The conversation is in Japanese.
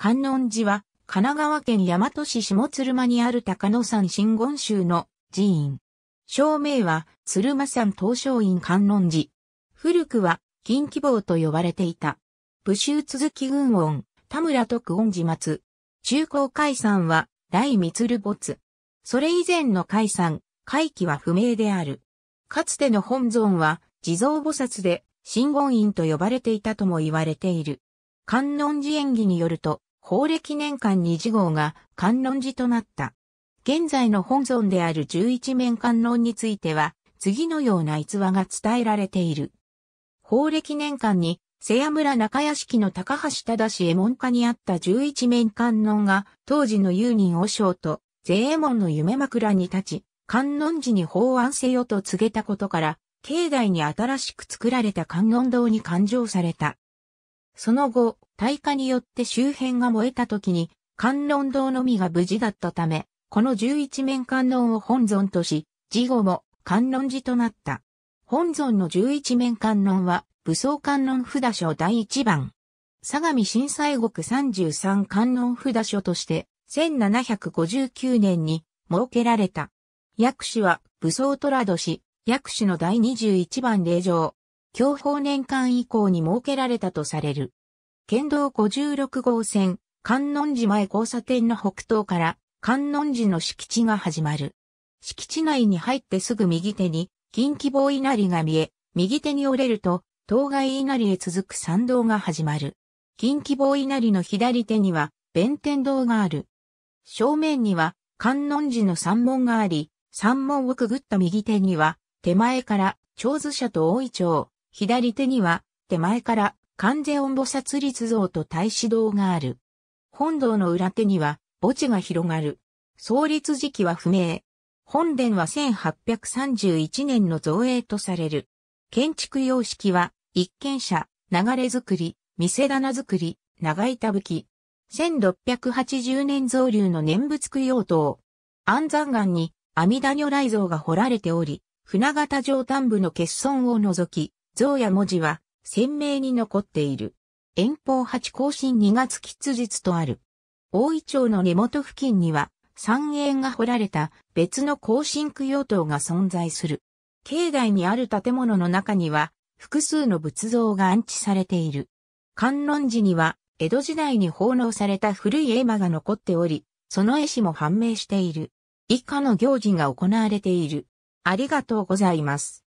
観音寺は、神奈川県大和市下鶴間にある高野山真言宗の寺院。正名は、鶴間山東照院観音寺。古くは、金希望と呼ばれていた。武州続き軍音、田村徳音寺松。中高海山は、大る没。それ以前の海山、回帰は不明である。かつての本尊は、地蔵菩薩で、真言院と呼ばれていたとも言われている。観音寺演技によると、法暦年間次号が観音寺となった。現在の本尊である十一面観音については、次のような逸話が伝えられている。法暦年間に、瀬谷村中屋敷の高橋正右衛門家にあった十一面観音が、当時の遊人和尚と、税右衛門の夢枕に立ち、観音寺に法案せよと告げたことから、境内に新しく作られた観音堂に勘定された。その後、大火によって周辺が燃えた時に、観音堂のみが無事だったため、この十一面観音を本尊とし、事後も観音寺となった。本尊の十一面観音は、武装観音札所第一番。相模震災国三十三観音札所として、1759年に設けられた。薬師は武装虎年、薬師の第21番霊場。享保年間以降に設けられたとされる。県道56号線、観音寺前交差点の北東から観音寺の敷地が始まる。敷地内に入ってすぐ右手に近畿坊稲荷が見え、右手に折れると当該稲荷へ続く参道が始まる。近畿坊稲荷の左手には弁天堂がある。正面には観音寺の山門があり、山門をくぐった右手には手前から長寿者と大井町、左手には手前から観世音菩薩立像と大使堂がある。本堂の裏手には墓地が広がる。創立時期は不明。本殿は1831年の造営とされる。建築様式は、一軒舎、流れ作り、店棚作り、長板吹き。1680年造流の念仏供養塔。安山岩に阿弥陀如来像が彫られており、船形上端部の欠損を除き、像や文字は鮮明に残っている。遠方八甲新2月吉日とある。大井町の根元付近には、三円が掘られた別の更新供養塔が存在する。境内にある建物の中には、複数の仏像が安置されている。観音寺には、江戸時代に奉納された古い絵馬が残っており、その絵師も判明している。以下の行事が行われている。ありがとうございます。